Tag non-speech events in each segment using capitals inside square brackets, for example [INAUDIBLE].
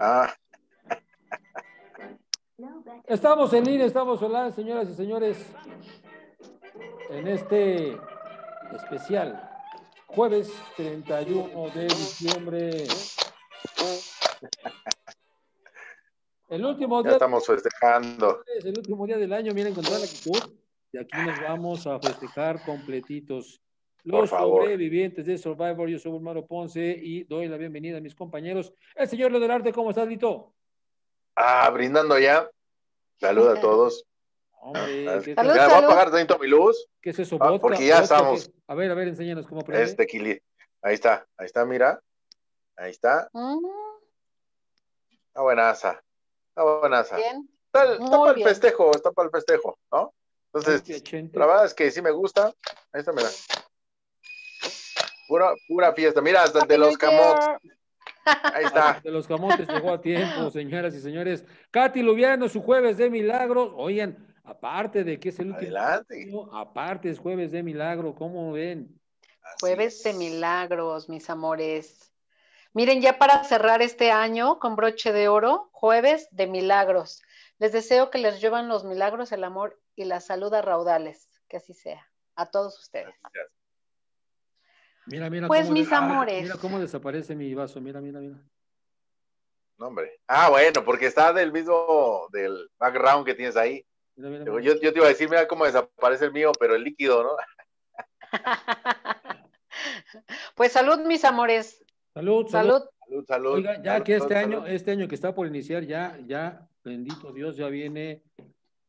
Ah. Estamos en línea, estamos solas, señoras y señores, en este especial, jueves 31 de diciembre. El último día. estamos festejando. El último día del año, miren con la Y aquí nos vamos a festejar completitos. Los sobrevivientes de Survivor, yo soy Humano Ponce y doy la bienvenida a mis compañeros. El señor Leonardo, ¿cómo estás, Lito? Ah, brindando ya. Salud a [LAUGHS] todos. Hombre, ah, voy a apagar dentro mi luz. ¿Qué es eso? Ah, porque ya estamos. A ver, a ver, enséñanos cómo prender. Este kili. ¿eh? Ahí está, ahí está, mira. Ahí está. Ah. Está buenaza. Está buenaza. Está, para el festejo, está para el festejo, ¿no? Entonces, la verdad es que sí me gusta. Ahí está, mira. Pura, fiesta. Mira, hasta de los camotes. Ahí está. De los camotes llegó a tiempo, [LAUGHS] señoras y señores. Katy Lubiano, su jueves de milagros. Oigan, aparte de que es el último. aparte es jueves de milagro, ¿cómo ven? jueves de milagros, mis amores. Miren, ya para cerrar este año con broche de oro, jueves de milagros. Les deseo que les llevan los milagros, el amor y la salud a raudales. Que así sea. A todos ustedes. Mira, mira. Pues mis ah, amores. mira cómo desaparece mi vaso. Mira, mira, mira. No, hombre. Ah, bueno, porque está del mismo, del background que tienes ahí. yo, te iba a decir, mira cómo desaparece el mío, pero el líquido, ¿no? [LAUGHS] pues salud, mis amores. Salud, salud. Salud, salud. ya que este año, este año que está por iniciar, ya, ya, bendito Dios, ya viene,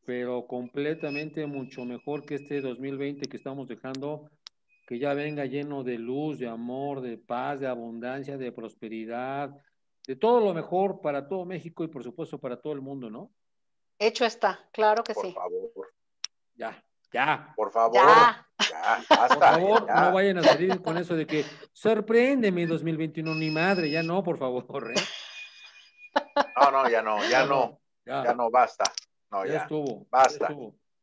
pero completamente mucho mejor que este 2020 que estamos dejando que ya venga lleno de luz, de amor, de paz, de abundancia, de prosperidad, de todo lo mejor para todo México y por supuesto para todo el mundo, ¿no? Hecho está, claro que sí. Por favor. Ya, ya. Por favor. Ya. ya basta, por favor, no vayan a salir con eso de que sorpréndeme 2021, ni madre, ya no, por favor. ¿eh? No, no, ya no, ya, no, ya. no, basta. No, ya, estuvo. Basta.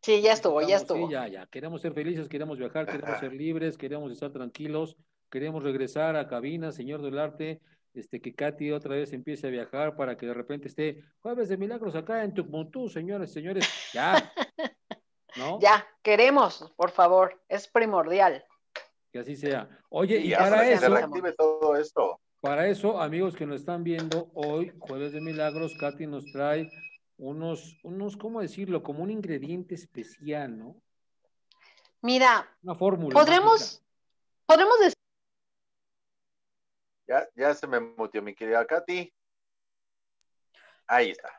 Sí, ya estuvo, ya estuvo. Sí, ya, ya. Queremos ser felices, queremos viajar, queremos ser libres, queremos estar tranquilos, queremos regresar a cabina, señor del arte, este, que Katy otra vez empiece a viajar para que de repente esté jueves de milagros acá en Tucmontú, señores, señores, ya. [LAUGHS] Ya, queremos, por favor, es primordial. Que así sea. Oye, y, para eso. todo esto. Para eso, amigos que nos están viendo hoy, Jueves de Milagros, Katy nos trae unos, unos, ¿cómo decirlo? Como un ingrediente especial, ¿no? Mira, una fórmula. Podremos, podremos decir. Ya, ya se me mutió mi querida Katy. Ahí está.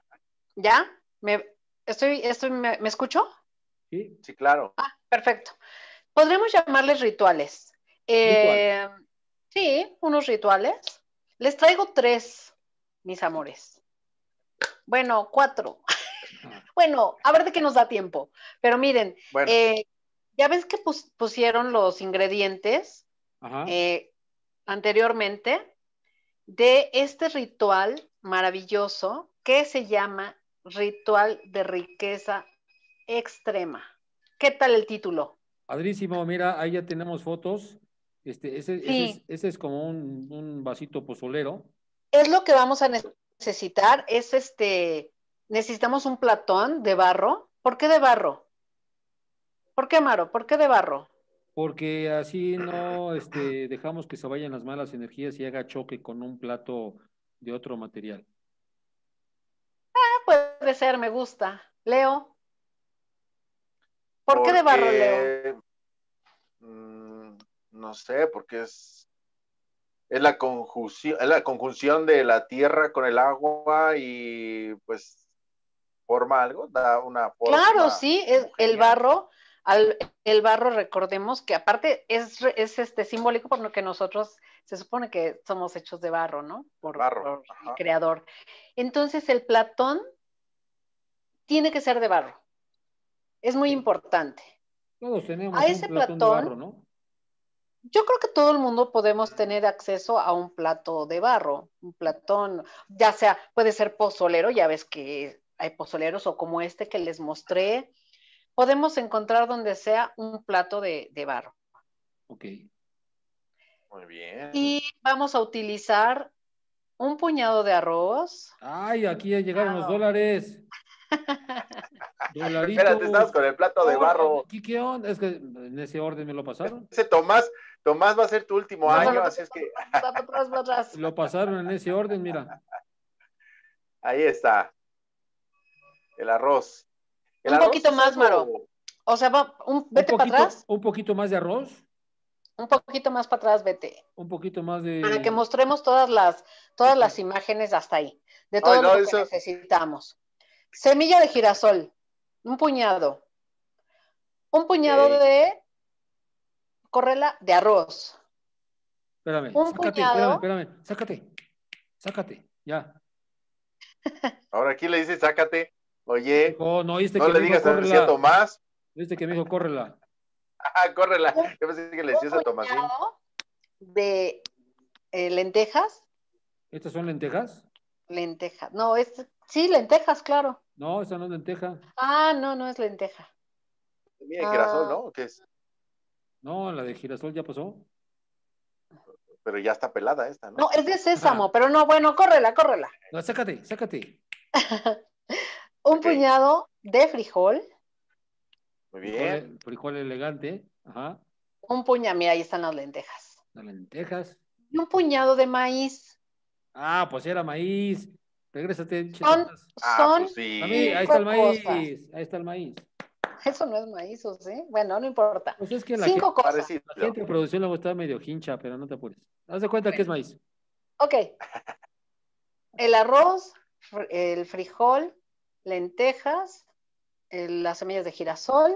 ¿Ya? ¿Me, estoy, estoy, me, escucho? Sí, sí, claro. Ah, perfecto. Podremos llamarles rituales. ¿Rituales? Eh, sí, unos rituales. Les traigo tres, mis amores. Bueno, cuatro. [LAUGHS] bueno, a ver de qué nos da tiempo. Pero miren, eh, ya ves que pusieron los ingredientes eh, anteriormente de este ritual maravilloso que se llama Ritual de Riqueza Extrema. ¿Qué tal el título? Padrísimo, mira, ahí ya tenemos fotos. Este, ese, ese, es, como un, un vasito pozolero. Es lo que vamos a necesitar necesitar es este, necesitamos un platón de barro. ¿Por qué de barro? ¿Por qué, Maro? ¿Por qué de barro? Porque así no este, dejamos que se vayan las malas energías y haga choque con un plato de otro material. Ah, puede ser, me gusta. Leo. ¿Por porque, qué de barro, Leo? Mm, no sé, porque es es la conjunción, es la conjunción de la tierra con el agua y pues forma algo, da una forma. Claro, sí, es el barro. Al, el barro, recordemos que aparte es, es este simbólico por lo que nosotros se supone que somos hechos de barro, ¿no? Por, barro, el creador. Entonces el Platón tiene que ser de barro. Es muy importante. Todos tenemos a ese Platón, de barro, ¿no? yo creo que todo el mundo podemos tener acceso a un plato de barro, un platón, ya sea, puede ser pozolero, ya ves que hay pozoleros o como este que les mostré, podemos encontrar donde sea un plato de, barro. Ok. Muy bien. Y vamos a utilizar un puñado de arroz. Ay, aquí ya llegaron los dólares. [LAUGHS] Espérate, estabas con el plato de oh, barro. ¿Qué, onda? Es que en ese orden me lo pasaron. Ese Tomás, Tomás va a ser tu último año, así es que. [LAUGHS] lo pasaron en ese orden, mira. [LAUGHS] Ahí está. El arroz. un poquito más, Maro. O sea, vete para atrás. Un poquito más de arroz. Un poquito más para atrás, vete. Un poquito más de. Para que mostremos todas las, todas las imágenes hasta ahí, de todo lo que necesitamos. Semilla de girasol, un puñado. Un puñado de correla de arroz. Espérame, un sácate, puñado. Espérame, espérame, sácate, sácate, ya. [LAUGHS] Ahora aquí le dice sácate, oye, oh, no, ¿oíste que le digas a Tomás. Viste que me dijo córrela. [LAUGHS] Ah, córrela. Yo pensé que le decías a De eh, lentejas. ¿Estas son lentejas? Lentejas. No, es Sí, lentejas, claro. No, esa no es lenteja. Ah, no, no es lenteja. Mira, ah. girasol, ¿no? ¿Qué es? No, la de girasol ya pasó. Pero ya está pelada esta, ¿no? No, es de sésamo, pero no, bueno, córrela, córrela. No, sácate, sácate. [LAUGHS] Un puñado de frijol. Muy bien. Frijol, elegante. Ajá. Un puñado, mira, ahí están las lentejas. Las lentejas. un puñado de maíz. Ah, pues era maíz. Regrésate. Son, ah, pues sí. a mí, ahí está el maíz. Ahí está el maíz. Eso no es maíz, sí? Bueno, no importa. Pues cinco cosas. La gente producción luego está medio hincha, pero no te apures. Haz de cuenta que es maíz. Ok. El arroz, el frijol, lentejas, las semillas de girasol,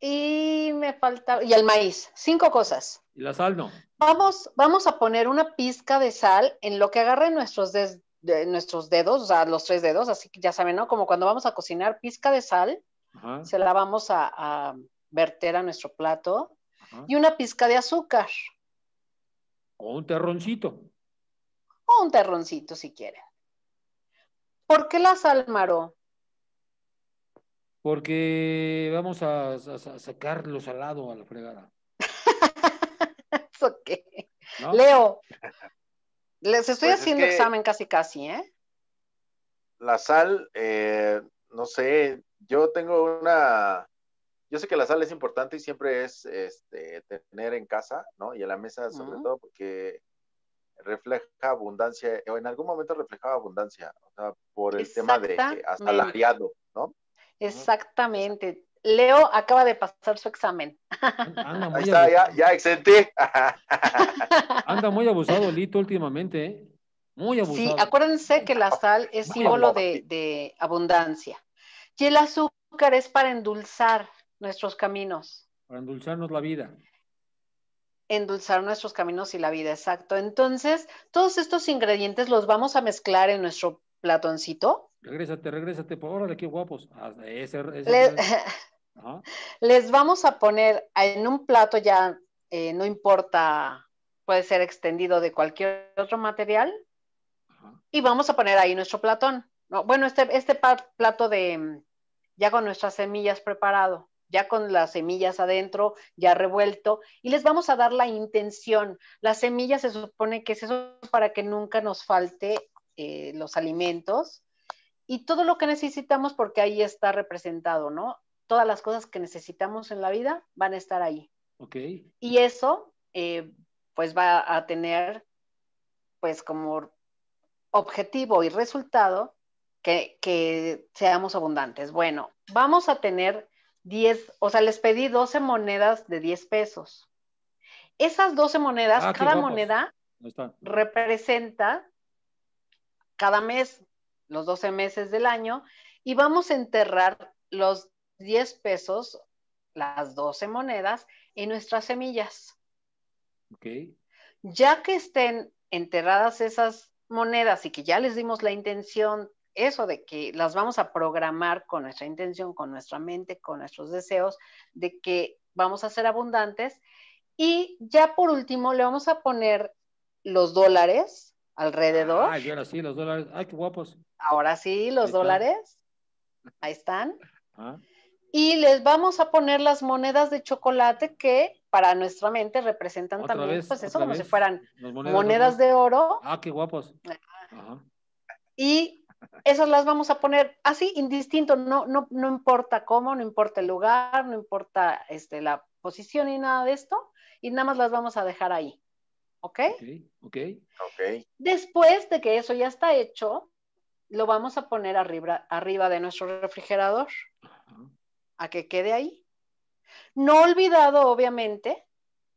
y me falta, y el maíz, cinco cosas. Y la sal no. Vamos, vamos a poner una pizca de sal en lo que agarren nuestros, nuestros dedos, o sea, los tres dedos, así que ya saben, ¿no? Como cuando vamos a cocinar, pizca de sal, se la vamos a, verter a nuestro plato, y una pizca de azúcar. O un terroncito. O un terroncito, si quieren. ¿Por qué la sal, Maro? porque vamos a, sacar lo salado a la fregada. [LAUGHS] ¿Eso qué? Leo, [LAUGHS] les estoy pues haciendo examen casi casi, ¿eh? La sal, eh, no sé, yo tengo una... Yo sé que la sal es importante y siempre es este, tener en casa, ¿no? Y en la mesa sobre todo porque refleja abundancia, o en algún momento reflejaba abundancia, o sea, por el tema de hasta aliado, ¿no? Exactamente. Leo acaba de pasar su examen. Ahí está, ya, ya exenté. [LAUGHS] Anda muy abusado Lito últimamente, ¿eh? Muy abusado. Sí, acuérdense que la sal es símbolo de, de, abundancia. Y el azúcar es para endulzar nuestros caminos. Para endulzarnos la vida. Endulzar nuestros caminos y la vida, exacto. Entonces, todos estos ingredientes los vamos a mezclar en nuestro platoncito regrésate, regrésate, por ahora, qué guapos. [LAUGHS] Les, vamos a poner en un plato ya, eh, no importa, puede ser extendido de cualquier otro material, y vamos a poner ahí nuestro platón. bueno, este, este plato de, mm, ya con nuestras semillas preparado, ya con las semillas adentro, ya revuelto, y les vamos a dar la intención. Las semillas se supone que es eso para que nunca nos falte eh, los alimentos y todo lo que necesitamos porque ahí está representado, ¿no? Todas las cosas que necesitamos en la vida van a estar ahí. Ok. Y eso, eh, pues va a tener, pues como objetivo y resultado que, seamos abundantes. Bueno, vamos a tener 10, o sea, les pedí 12 monedas de 10 pesos. Esas 12 monedas, ah, cada moneda representa cada mes los 12 meses del año y vamos a enterrar los 10 pesos, las 12 monedas, en nuestras semillas. Ya que estén enterradas esas monedas y que ya les dimos la intención, eso de que las vamos a programar con nuestra intención, con nuestra mente, con nuestros deseos, de que vamos a ser abundantes. Y ya por último le vamos a poner los dólares alrededor. Ah, ahora sí, los dólares. Ay, qué guapos. Ahora sí, los dólares. Ahí están. Ah. Y les vamos a poner las monedas de chocolate que para nuestra mente representan también, pues eso, como si fueran monedas, de oro. Ah, qué guapos. Y esas las vamos a poner así, indistinto, no, no, no importa cómo, no importa el lugar, no importa este, la posición y nada de esto, y nada más las vamos a dejar ahí. ¿Okay? ¿Ok? Ok. Después de que eso ya está hecho, lo vamos a poner arriba, arriba de nuestro refrigerador. A que quede ahí. No olvidado, obviamente,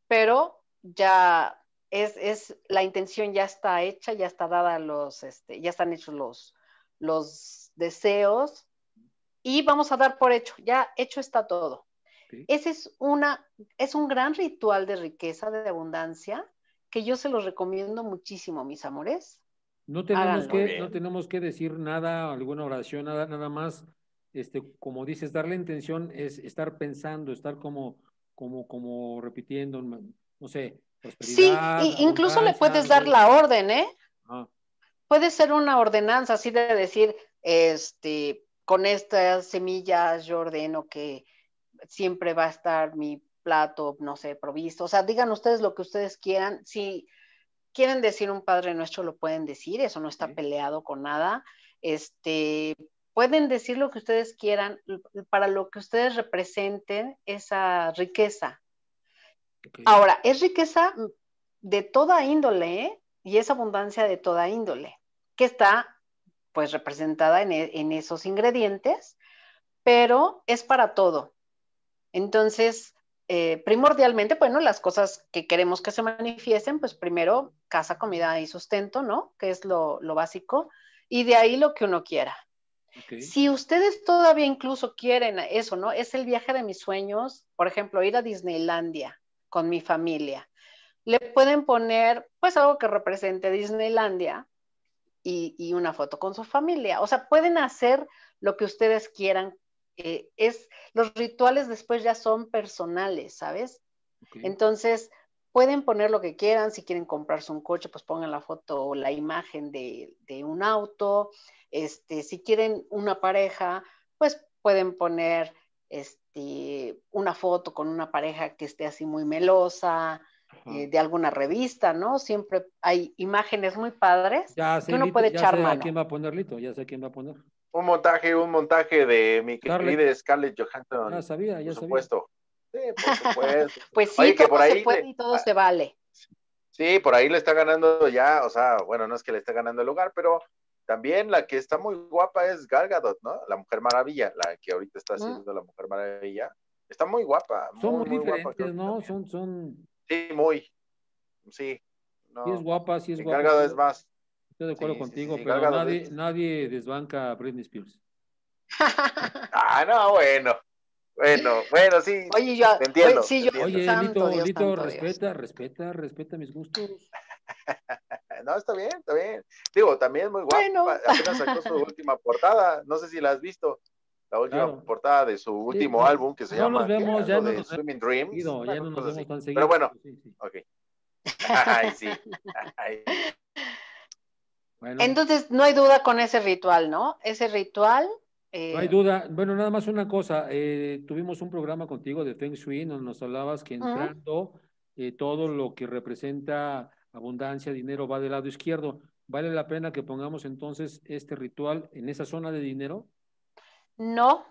pero ya es, es, la intención ya está hecha, ya está dada los, este, ya están hechos los, los deseos y vamos a dar por hecho, ya hecho está todo. Ese es una, es un gran ritual de riqueza, de abundancia, que yo se los recomiendo muchísimo, mis amores. No tenemos, que, no tenemos que decir nada, alguna oración, nada, nada más, este, como dices, darle intención es estar pensando, estar como, como, como repitiendo, no sé. Sí, incluso le puedes dar la orden, ¿eh? Ah. Puede ser una ordenanza así de decir, este, con estas semillas yo ordeno que siempre va a estar mi plato, no sé, provisto. O sea, digan ustedes lo que ustedes quieran. Si quieren decir un Padre Nuestro, lo pueden decir, eso no está peleado con nada. Este, pueden decir lo que ustedes quieran para lo que ustedes representen esa riqueza. Ahora, es riqueza de toda índole ¿eh? y es abundancia de toda índole, que está pues representada en, e, en esos ingredientes, pero es para todo. Entonces, eh, primordialmente, bueno, las cosas que queremos que se manifiesten, pues primero casa, comida y sustento, ¿no? Que es lo, básico, y de ahí lo que uno quiera. Si ustedes todavía incluso quieren eso, ¿no? Es el viaje de mis sueños, por ejemplo, ir a Disneylandia con mi familia. Le pueden poner, pues, algo que represente Disneylandia y, y una foto con su familia. O sea, pueden hacer lo que ustedes quieran eh, es, los rituales después ya son personales, ¿sabes? Entonces, pueden poner lo que quieran, si quieren comprarse un coche, pues pongan la foto o la imagen de, un auto, este, si quieren una pareja, pues pueden poner este, una foto con una pareja que esté así muy melosa, eh, de alguna revista, ¿no? Siempre hay imágenes muy padres ya que uno puede ya sé quién va a poner Lito? Ya sé quién va a poner un montaje, un montaje de mi querida Scarlett Johansson. No, ah, sabía, ya por supuesto. Sí, por [LAUGHS] supuesto. pues sí, todo por ahí se y todo ah, se vale. Sí, por ahí le está ganando ya, o sea, bueno, no es que le esté ganando el lugar, pero también la que está muy guapa es Gal ¿no? La Mujer Maravilla, la que ahorita está ah. haciendo la Mujer Maravilla. Está muy guapa. son muy, diferentes, ¿no? Son, son... Sí, muy. Sí. No. es guapa, sí es guapa. Gal es más Estoy de acuerdo contigo, pero nadie, nadie, desbanca a Britney Spears. [LAUGHS] ah, no, bueno. Bueno, bueno, sí. Oye, ya te entiendo. Oye, yo, te Lito, respeta, respeta, respeta, mis gustos. [LAUGHS] no, está bien, está bien. Digo, también es muy guapo. Bueno. Apenas sacó su última portada. No sé si la has visto la última portada de su último álbum que se llama nos vemos, ya no nos Swimming Dreams. ya no nos vemos tan Pero bueno, sí, sí. ok. [LAUGHS] Ay, sí. Entonces, no hay duda con ese ritual, ¿no? Ese ritual... Eh, no hay duda. Bueno, nada más una cosa. Eh, tuvimos un programa contigo de Feng Shui, donde nos hablabas que entrando eh, todo lo que representa abundancia, dinero, va del lado izquierdo. ¿Vale la pena que pongamos entonces este ritual en esa zona de dinero? No.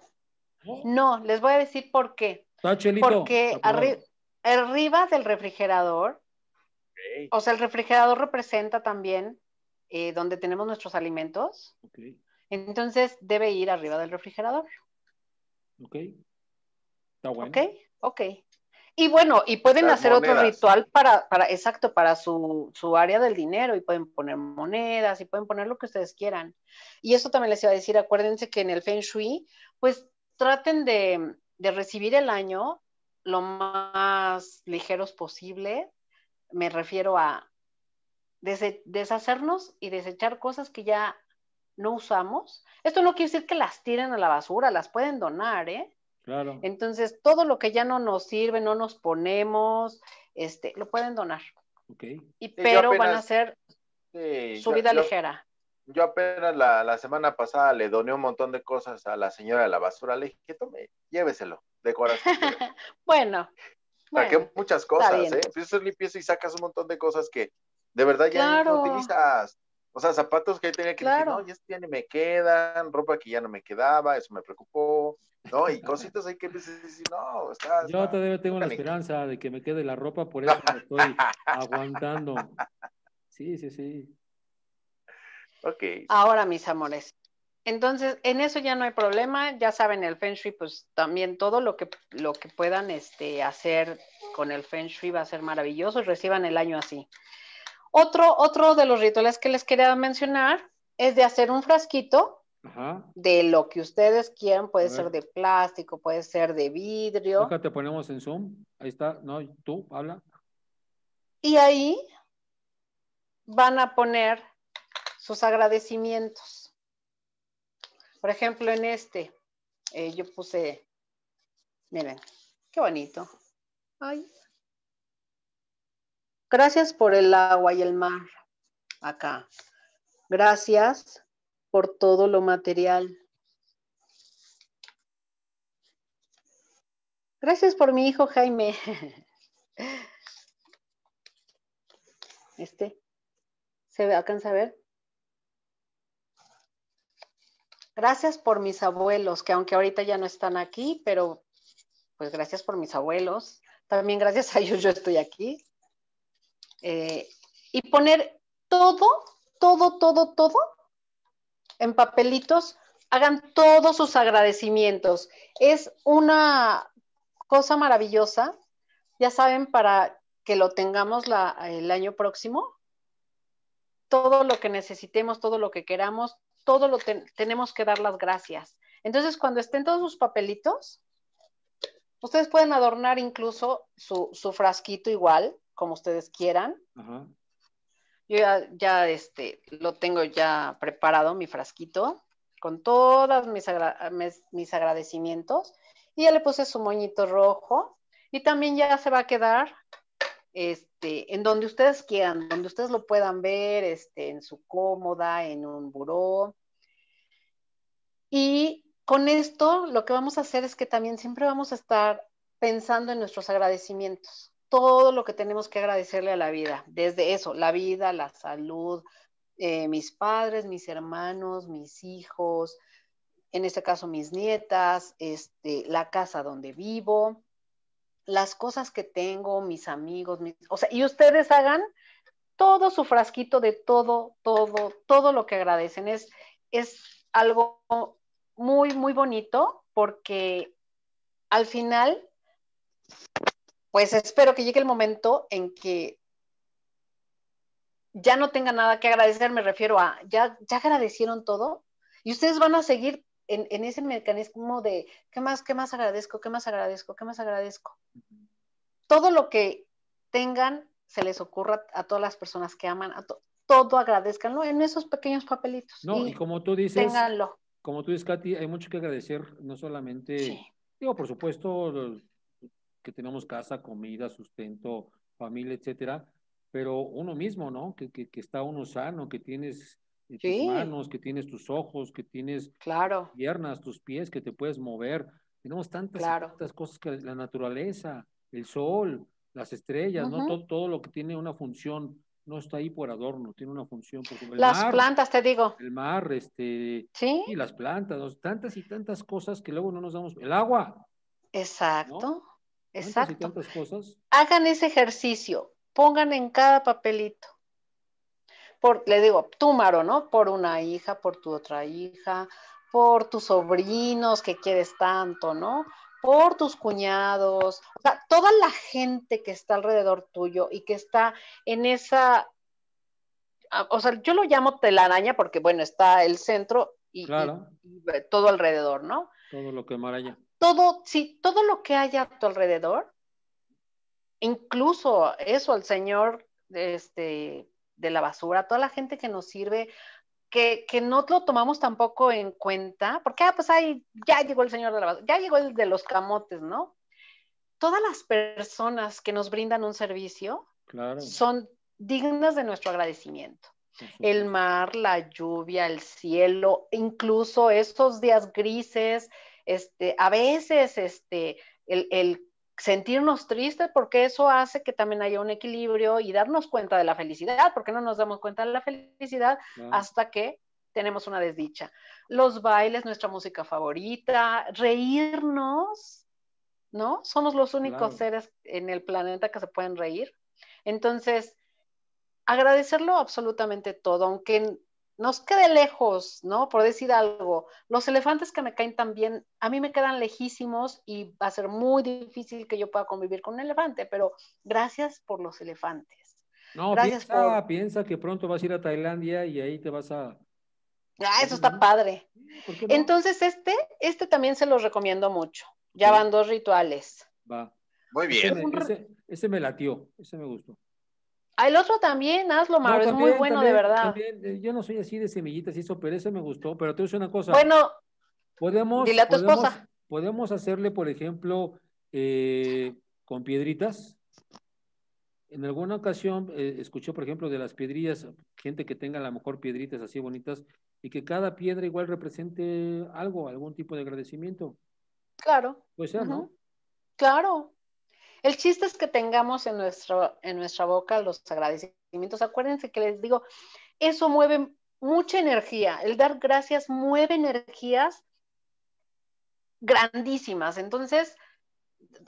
No, les voy a decir por qué. Ah, Porque ah, arriba del refrigerador, o sea, el refrigerador representa también eh, donde tenemos nuestros alimentos. Entonces debe ir arriba del refrigerador. Ok. Está bueno. Ok, ok. Y bueno, y pueden hacer otro ritual para, para, exacto, para su, su, área del dinero y pueden poner monedas y pueden poner lo que ustedes quieran. Y eso también les iba a decir, acuérdense que en el Feng Shui, pues traten de, de recibir el año lo más ligeros posible. Me refiero a deshacernos y desechar cosas que ya no usamos. Esto no quiere decir que las tiren a la basura, las pueden donar, ¿eh? Claro. Entonces, todo lo que ya no nos sirve, no nos ponemos, este, lo pueden donar. Ok. Y pero van a ser su vida ligera. Yo apenas la, semana pasada le doné un montón de cosas a la señora de la basura, le dije, tome, lléveselo, de corazón. [LAUGHS] bueno. Saqué muchas cosas, ¿eh? Entonces limpieza y sacas un montón de cosas que de verdad ya no utilizas. O sea, zapatos que ya tenía que claro. decir, no, ya, ni me quedan, ropa que ya no me quedaba, eso me preocupó, ¿no? Y cositas ahí que decir, no, estás. Yo todavía tengo la esperanza de que me quede la ropa, por eso me estoy [LAUGHS] aguantando. Sí, sí, sí. Ok. Ahora, mis amores, entonces, en eso ya no hay problema, ya saben, el Feng Shui, pues también todo lo que, lo que puedan este, hacer con el Feng Shui va a ser maravilloso, reciban el año así. Otro, de los rituales que les quería mencionar es de hacer un frasquito de lo que ustedes quieran, puede ser de plástico, puede ser de vidrio. Acá te ponemos en Zoom, ahí está, no, tú, habla. Y ahí van a poner sus agradecimientos. Por ejemplo, en este, eh, yo puse, miren, qué bonito. Ay, Gracias por el agua y el mar, acá. Gracias por todo lo material. Gracias por mi hijo Jaime. [LAUGHS] Este. ¿Se alcanza a ver? Gracias por mis abuelos, que aunque ahorita ya no están aquí, pero pues gracias por mis abuelos. También gracias a ellos yo estoy aquí. Eh, y poner todo, todo, todo, todo en papelitos. Hagan todos sus agradecimientos. Es una cosa maravillosa. Ya saben, para que lo tengamos el año próximo, todo lo que necesitemos, todo lo que queramos, todo lo tenemos que dar las gracias. Entonces, cuando estén todos sus papelitos, ustedes pueden adornar incluso su frasquito igual como ustedes quieran. Yo ya, este, lo tengo ya preparado, mi frasquito, con todos mis, mis, agradecimientos. Y ya le puse su moñito rojo. Y también ya se va a quedar este, en donde ustedes quieran, donde ustedes lo puedan ver, este, en su cómoda, en un buró. Y con esto lo que vamos a hacer es que también siempre vamos a estar pensando en nuestros agradecimientos todo lo que tenemos que agradecerle a la vida, desde eso, la vida, la salud, eh, mis padres, mis hermanos, mis hijos, en este caso mis nietas, este, la casa donde vivo, las cosas que tengo, mis amigos, o sea, y ustedes hagan todo su frasquito de todo, todo, todo lo que agradecen. Es, es algo muy, muy bonito porque al final pues espero que llegue el momento en que ya no tenga nada que agradecer, me refiero a, ya, ya agradecieron todo y ustedes van a seguir en, ese mecanismo de, ¿qué más, qué más agradezco, qué más agradezco, qué más agradezco? Todo lo que tengan, se les ocurra a todas las personas que aman, a todo agradezcanlo en esos pequeños papelitos. No, y, como tú dices, ténganlo. como tú dices, Katy, hay mucho que agradecer, no solamente, digo, por supuesto, que tenemos casa, comida, sustento, familia, etcétera, pero uno mismo, ¿no? Que, está uno sano, que tienes eh, tus manos, que tienes tus ojos, que tienes piernas, tus pies, que te puedes mover. Tenemos tantas, tantas cosas que la naturaleza, el sol, las estrellas, ¿no? Todo, lo que tiene una función no está ahí por adorno, tiene una función. las plantas, te digo. El mar, este. Sí. Y las plantas, tantas y tantas cosas que luego no nos damos. El agua. Exacto. Exacto. Hagan ese ejercicio, pongan en cada papelito. Por, le digo, tú, Maro, ¿no? Por una hija, por tu otra hija, por tus sobrinos que quieres tanto, ¿no? Por tus cuñados, o sea, toda la gente que está alrededor tuyo y que está en esa, ah, o sea, yo lo llamo telaraña porque, bueno, está el centro y, y eh, todo alrededor, ¿no? Todo lo que maraña todo, sí, todo lo que haya a tu alrededor, incluso eso, el señor de, este, de la basura, toda la gente que nos sirve, que, no lo tomamos tampoco en cuenta, porque ah, pues ahí ya llegó el señor de la basura, ya llegó el de los camotes, ¿no? Todas las personas que nos brindan un servicio son dignas de nuestro agradecimiento. El mar, la lluvia, el cielo, incluso esos días grises, este, a veces este, el, sentirnos tristes porque eso hace que también haya un equilibrio y darnos cuenta de la felicidad, porque no nos damos cuenta de la felicidad hasta que tenemos una desdicha. Los bailes, nuestra música favorita, reírnos, ¿no? Somos los únicos seres en el planeta que se pueden reír. Entonces, agradecerlo absolutamente todo, aunque nos quede lejos, ¿no? Por decir algo, los elefantes que me caen tan bien, a mí me quedan lejísimos y va a ser muy difícil que yo pueda convivir con un elefante, pero gracias por los elefantes. No, gracias piensa, que pronto vas a ir a Tailandia y ahí te vas a... Ah, eso está padre. Entonces, este, este también se los recomiendo mucho. Ya van dos rituales. Va. Muy bien. ese me latió, ese me gustó. El otro también, hazlo, Mauro, es muy bueno, de verdad. Eh, yo no soy así de semillitas y eso, pero ese me gustó. Pero te voy una cosa. Bueno, podemos, dile a tu podemos, esposa. Podemos hacerle, por ejemplo, eh, con piedritas. En alguna ocasión eh, escuché, por ejemplo, de las piedrillas, gente que tenga a lo mejor piedritas así bonitas y que cada piedra igual represente algo, algún tipo de agradecimiento. Claro. Puede ser, ¿no? Claro, el chiste es que tengamos en, en nuestra boca los agradecimientos. Acuérdense que les digo, eso mueve mucha energía. El dar gracias mueve energías grandísimas. Entonces,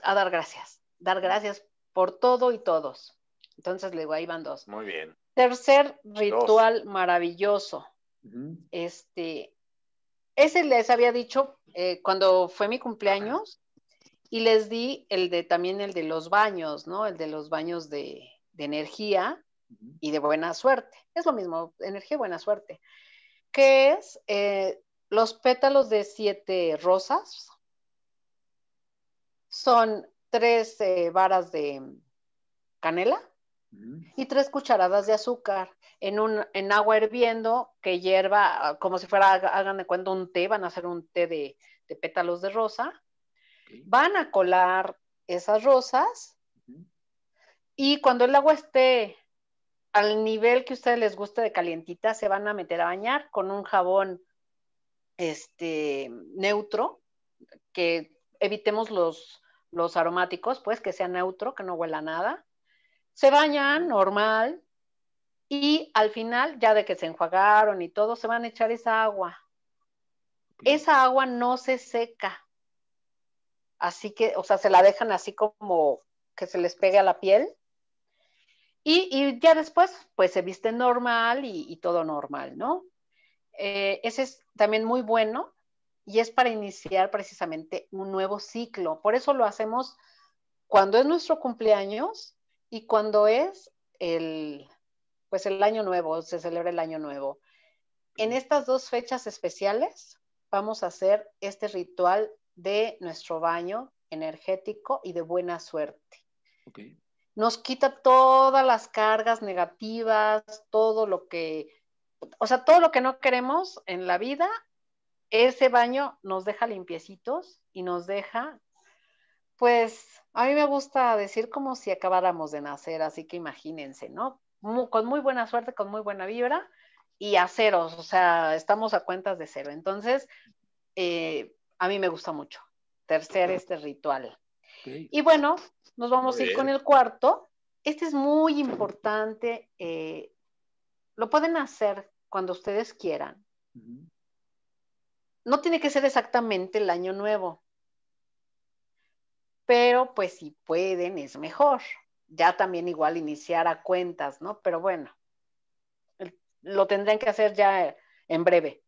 a dar gracias. Dar gracias por todo y todos. Entonces, le digo, ahí van dos. Muy bien. Tercer ritual maravilloso. Este, ese les había dicho eh, cuando fue mi cumpleaños, y les di el de también el de los baños, ¿no? El de los baños de, energía y de buena suerte. Es lo mismo, energía y buena suerte. Que es eh, los pétalos de siete rosas. Son tres eh, varas de canela y tres cucharadas de azúcar en, un, en agua hirviendo que hierva ah, como si fuera, hagan de cuenta, un té, van a hacer un té de, de pétalos de rosa Van a colar esas rosas y cuando el agua esté al nivel que a ustedes les guste de calientita, se van a meter a bañar con un jabón este, neutro, que evitemos los, aromáticos, pues que sea neutro, que no huela nada. Se bañan normal y al final, ya de que se enjuagaron y todo, se van a echar esa agua. Esa agua no se seca, así que, o sea, se la dejan así como que se les pegue a la piel. Y, ya después, pues se viste normal y, todo normal, ¿no? Eh, ese es también muy bueno y es para iniciar precisamente un nuevo ciclo. Por eso lo hacemos cuando es nuestro cumpleaños y cuando es el, pues el año nuevo, se celebra el año nuevo. En estas dos fechas especiales vamos a hacer este ritual de nuestro baño energético y de buena suerte. Nos quita todas las cargas negativas, todo lo que, o sea, todo lo que no queremos en la vida, ese baño nos deja limpiecitos y nos deja, pues, a mí me gusta decir como si acabáramos de nacer, así que imagínense, ¿no? con muy buena suerte, con muy buena vibra y a ceros, o sea, estamos a cuentas de cero. Entonces, eh, a mí me gusta mucho. Tercer este ritual. Y bueno, nos vamos a ir con el cuarto. Este es muy importante. Eh, lo pueden hacer cuando ustedes quieran. No tiene que ser exactamente el año nuevo, pero pues si pueden es mejor. Ya también igual iniciar a cuentas, ¿no? Pero bueno, lo tendrán que hacer ya en breve.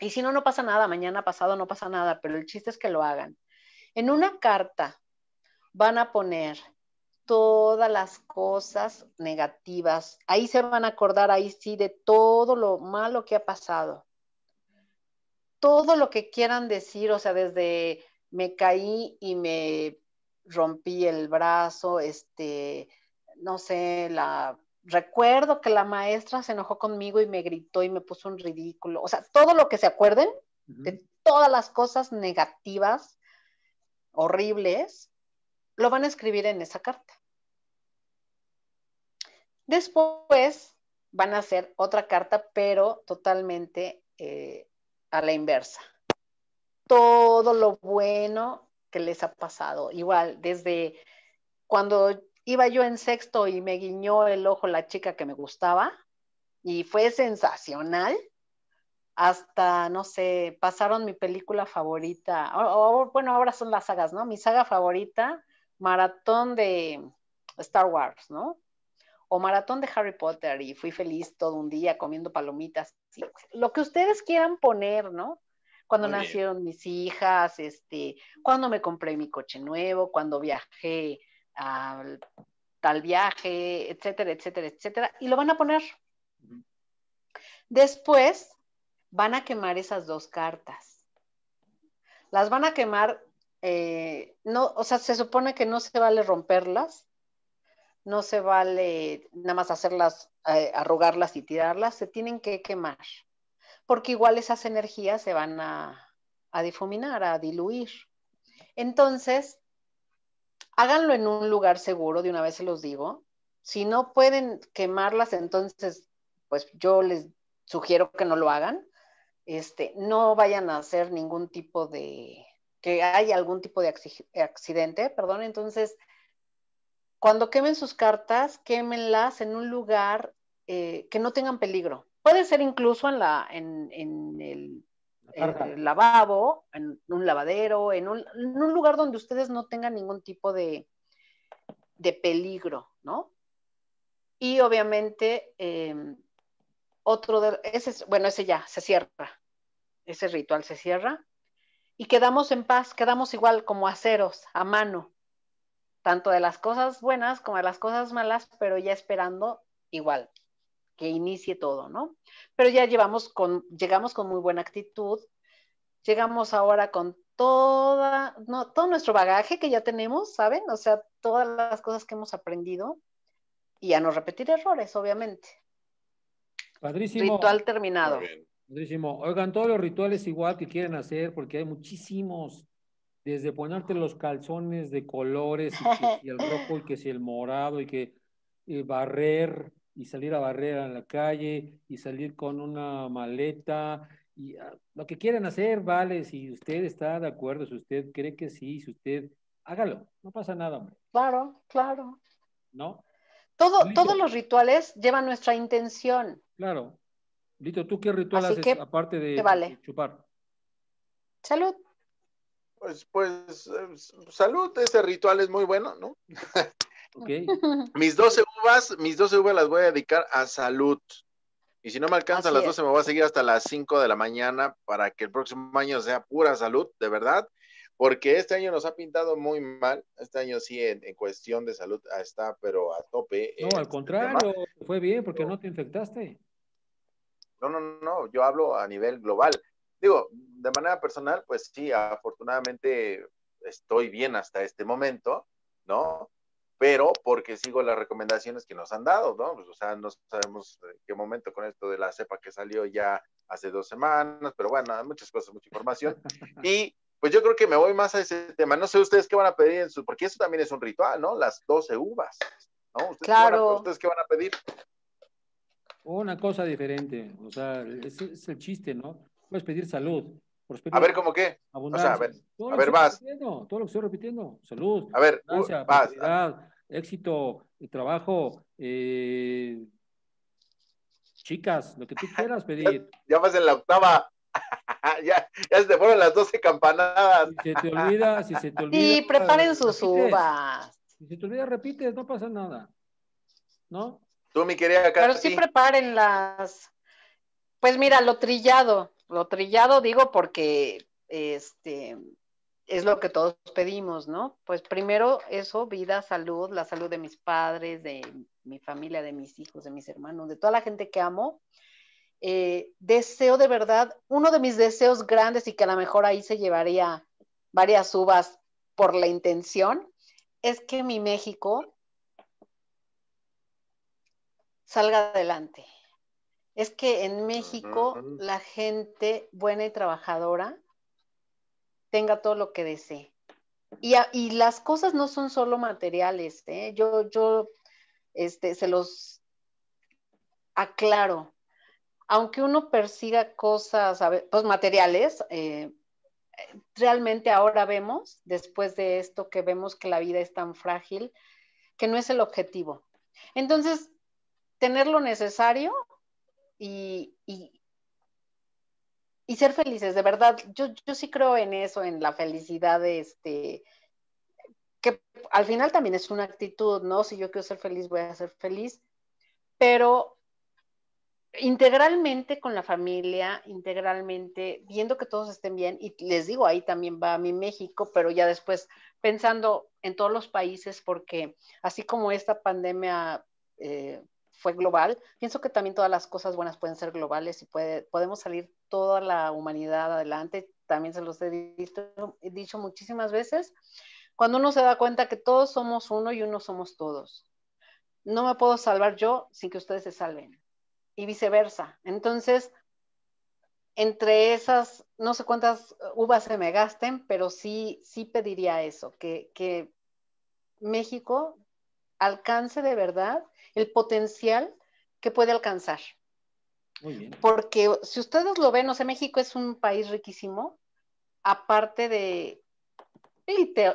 Y si no, no pasa nada, mañana pasado no pasa nada, pero el chiste es que lo hagan. En una carta van a poner todas las cosas negativas. Ahí se van a acordar, ahí sí, de todo lo malo que ha pasado. Todo lo que quieran decir, o sea, desde me caí y me rompí el brazo, este, no sé, la recuerdo que la maestra se enojó conmigo y me gritó y me puso un ridículo. O sea, todo lo que se acuerden, de todas las cosas negativas, horribles, lo van a escribir en esa carta. Después van a hacer otra carta, pero totalmente eh, a la inversa. Todo lo bueno que les ha pasado. Igual, desde cuando iba yo en sexto y me guiñó el ojo la chica que me gustaba y fue sensacional. Hasta, no sé, pasaron mi película favorita, o, bueno, ahora son las sagas, ¿no? Mi saga favorita, maratón de Star Wars, ¿no? O maratón de Harry Potter y fui feliz todo un día comiendo palomitas, lo que ustedes quieran poner, ¿no? cuando nacieron mis hijas, este, cuando me compré mi coche nuevo, cuando viajé tal viaje, etcétera, etcétera, etcétera, y lo van a poner. Después van a quemar esas dos cartas. Las van a quemar, eh, no, o sea, se supone que no se vale romperlas, no se vale nada más hacerlas, eh, arrugarlas y tirarlas, se tienen que quemar, porque igual esas energías se van a difuminar, a diluir. Entonces, háganlo en un lugar seguro, de una vez se los digo. Si no pueden quemarlas, entonces, pues yo les sugiero que no lo hagan. Este, no vayan a hacer ningún tipo de, que haya algún tipo de accidente, perdón. Entonces, cuando quemen sus cartas, quémenlas en un lugar eh, que no tengan peligro. Puede ser incluso en, la, en, en el el este, lavabo, en un lavadero, en un, lugar donde ustedes no tengan ningún tipo de, peligro, ¿no? Y obviamente, em, otro ese, bueno, ese ya se cierra, ese ritual se cierra y quedamos en paz, quedamos igual como aceros, a mano, tanto de las cosas buenas como de las cosas malas, pero ya esperando igual que inicie todo, ¿no? Pero ya llevamos con, llegamos con muy buena actitud, llegamos ahora con toda, no, todo nuestro bagaje que ya tenemos, ¿saben? O sea, todas las cosas que hemos aprendido y a no repetir errores, obviamente. Padrísimo. Ritual terminado. Padrísimo. Oigan, todos los rituales igual que quieren hacer, porque hay muchísimos, desde ponerte los calzones de colores, y, [LAUGHS] el rojo, y que si el morado, y que eh, barrer, y salir a barrer en la calle y salir con una maleta y ah, lo que quieran hacer, vale, si usted está de acuerdo, si usted cree que sí, si usted, hágalo, no pasa nada, hombre. Claro, claro. ¿No? Todo, todos los rituales llevan nuestra intención. Claro. Lito, ¿tú qué ritual haces aparte de, vale. chupar? Salud. Pues, pues, eh, salud, ese ritual es muy bueno, ¿no? Okay. [LAUGHS] Mis 12 mis 12 uvas las voy a dedicar a salud. Y si no me alcanzan las 12, me voy a seguir hasta las 5 de la mañana para que el próximo año sea pura salud, de verdad. Porque este año nos ha pintado muy mal. Este año sí, en, cuestión de salud ah, está, pero a tope. No, al contrario, fue bien porque no. no te infectaste. No, no, no, yo hablo a nivel global. Digo, de manera personal, pues sí, afortunadamente estoy bien hasta este momento, ¿no? pero porque sigo las recomendaciones que nos han dado, ¿no? Pues, o sea, no sabemos eh, qué momento con esto de la cepa que salió ya hace dos semanas, pero bueno, hay muchas cosas, mucha información. [LAUGHS] Y pues yo creo que me voy más a ese tema. No sé ustedes qué van a pedir en su, porque eso también es un ritual, ¿no? Las 12 uvas, ¿no? claro. Qué ¿Ustedes qué van a pedir? Una cosa diferente, o sea, es, el chiste, ¿no? Puedes pedir salud, a ver, ¿cómo qué? Abundancia. O sea, a ver, a ver vas. Todo lo que estoy repitiendo. Salud. A ver, uh, vas. Éxito, eh, trabajo, eh, chicas, lo que tú [LAUGHS] quieras pedir. Ya, vas en la octava. [LAUGHS] ya, ya, se te fueron las 12 campanadas. Si se te olvida, si se te olvida. Y preparen sus uvas. Si se te olvida, repites, no pasa nada. ¿No? Tú, mi querida Katy. Pero sí preparen las. Pues mira, lo trillado lo trillado digo porque este, es lo que todos pedimos, ¿no? Pues primero eso, vida, salud, la salud de mis padres, de mi familia, de mis hijos, de mis hermanos, de toda la gente que amo. Eh, deseo de verdad, uno de mis deseos grandes y que a lo mejor ahí se llevaría varias uvas por la intención, es que mi México salga adelante es que en México la gente buena y trabajadora tenga todo lo que desee. Y, las cosas no son solo materiales, ¿eh? yo, yo este, se los aclaro. Aunque uno persiga cosas pues, materiales, eh, realmente ahora vemos, después de esto, que vemos que la vida es tan frágil, que no es el objetivo. Entonces, tener lo necesario y, ser felices, de verdad. Yo, sí creo en eso, en la felicidad, este, que al final también es una actitud, ¿no? Si yo quiero ser feliz, voy a ser feliz, pero integralmente con la familia, integralmente, viendo que todos estén bien, y les digo, ahí también va mi México, pero ya después pensando en todos los países, porque así como esta pandemia eh, fue global, pienso que también todas las cosas buenas pueden ser globales y puede, podemos salir toda la humanidad adelante. También se los he dicho, dicho muchísimas veces, cuando uno se da cuenta que todos somos uno y uno somos todos. No me puedo salvar yo sin que ustedes se salven y viceversa. Entonces, entre esas, no sé cuántas uvas se me gasten, pero sí, sí pediría eso, que, que México alcance de verdad el potencial que puede alcanzar. Porque si ustedes lo ven, o sea, México es un país riquísimo, aparte de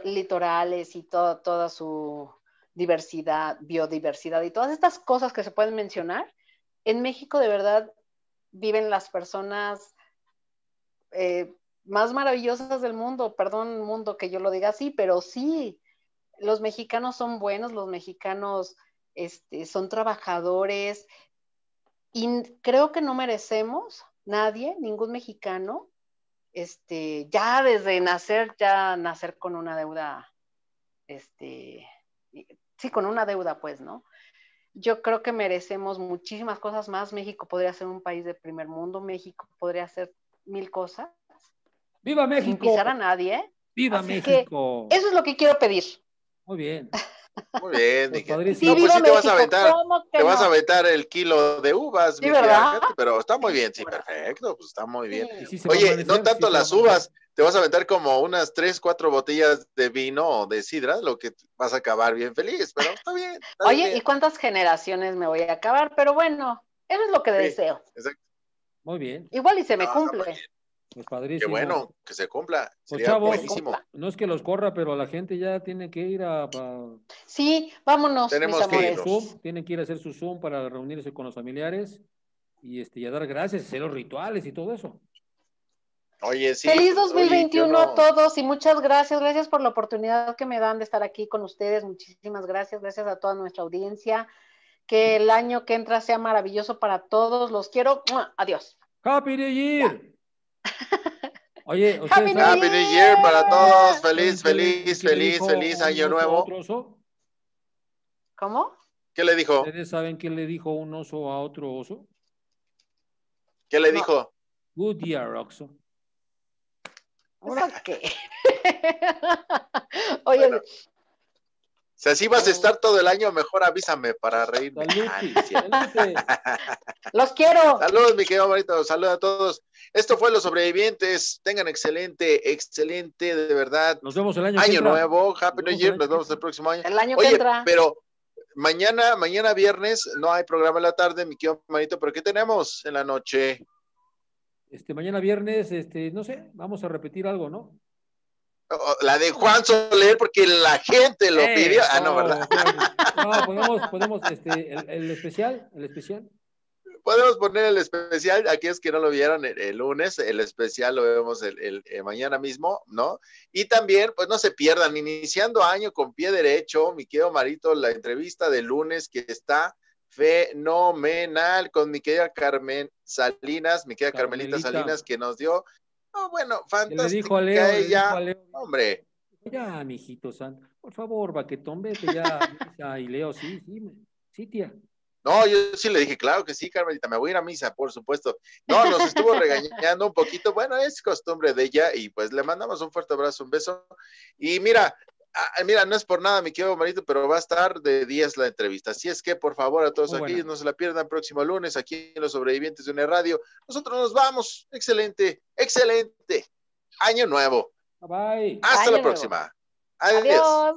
litorales y toda toda su diversidad, biodiversidad y todas estas cosas que se pueden mencionar, en México de verdad viven las personas eh, más maravillosas del mundo, perdón mundo que yo lo diga así, pero sí, los mexicanos son buenos, los mexicanos este, son trabajadores y creo que no merecemos nadie, ningún mexicano, este, ya desde nacer, ya nacer con una deuda, este, sí, con una deuda, pues, ¿no? Yo creo que merecemos muchísimas cosas más. México podría ser un país de primer mundo, México podría ser mil cosas. ¡Viva México! Sin pisar a nadie. ¡Viva México! eso es lo que quiero pedir. Muy bien. Muy bien, pues, no, pues sí te vas a aventar, te vas a aventar el kilo de uvas, sí, pero está muy bien, sí, perfecto, pues está muy bien. Oye, no tanto las uvas, te vas a aventar como unas tres, cuatro botellas de vino o de sidra, lo que vas a acabar bien feliz, pero está bien. Oye, ¿y cuántas generaciones me voy a acabar? Pero bueno, eso es lo que deseo. Muy bien. Igual y se me cumple. Pues padrísimo. Qué bueno, que se cumpla. Pues, Sería chavos, No es que los corra, pero la gente ya tiene que ir a. Sí, vámonos. Tenemos que tienen que ir a hacer su Zoom para reunirse con los familiares y, este, dar gracias, hacer los rituales y todo eso. Oye, sí. Feliz 2021 a todos y muchas gracias. Gracias por la oportunidad que me dan de estar aquí con ustedes. Muchísimas gracias. Gracias a toda nuestra audiencia. Que el año que entra sea maravilloso para todos. Los quiero. Adiós. Happy New Year. Oye, Happy New, Happy New Year para todos. Feliz, feliz, feliz, feliz año nuevo. ¿Cómo? ¿Qué le dijo? ¿Ustedes saben qué le dijo un oso a otro oso? ¿Qué le dijo? Good year, Roxo ¿Por qué? [LAUGHS] Oye, si así vas a estar todo el año, mejor avísame para reírme. Ah, [LAUGHS] Los quiero. Saludos, mi querido Marito. Saludos a todos. Esto fue Los Sobrevivientes. Tengan excelente, excelente, de verdad. Nos vemos el año Año nuevo. Happy New Year. Nos vemos el próximo año. El año que Pero mañana, mañana viernes, no hay programa en la tarde, mi querido Marito. Pero ¿qué tenemos en la noche? Este, mañana viernes, este, no sé, vamos a repetir algo, ¿no? La de Juan Soler, porque la gente lo eh, pidió. Ah, no, ¿verdad? [LAUGHS] No, ponemos, ponemos este, el, especial, el especial. Podemos poner el especial, aquellos que no lo vieron el, lunes, el especial lo vemos el, eh, mañana mismo, ¿no? Y también, pues no se pierdan, iniciando año con pie derecho, mi querido Marito, la entrevista de lunes que está fenomenal con mi querida Carmen Salinas, mi querida Carmelita Salinas, que nos dio no, bueno, fantástico. Le dijo a Leo, le dijo a Leo, hombre. Ya, mijito santo, por favor, baquetón, vete ya Y Leo, sí, sí, sí, tía. No, yo sí le dije, claro que sí, Carmelita, me voy a ir a misa, por supuesto. No, nos [LAUGHS] estuvo regañando un poquito. Bueno, es costumbre de ella y pues le mandamos un fuerte abrazo, un beso. Y mira, Ah, mira, no es por nada, mi querido Marito, pero va a estar de 10 la entrevista. Así es que, por favor, a todos aquí, no se la pierdan próximo lunes aquí en Los Sobrevivientes de una Radio. Nosotros nos vamos. Excelente, excelente. Año nuevo. Bye. Hasta la próxima. Adiós.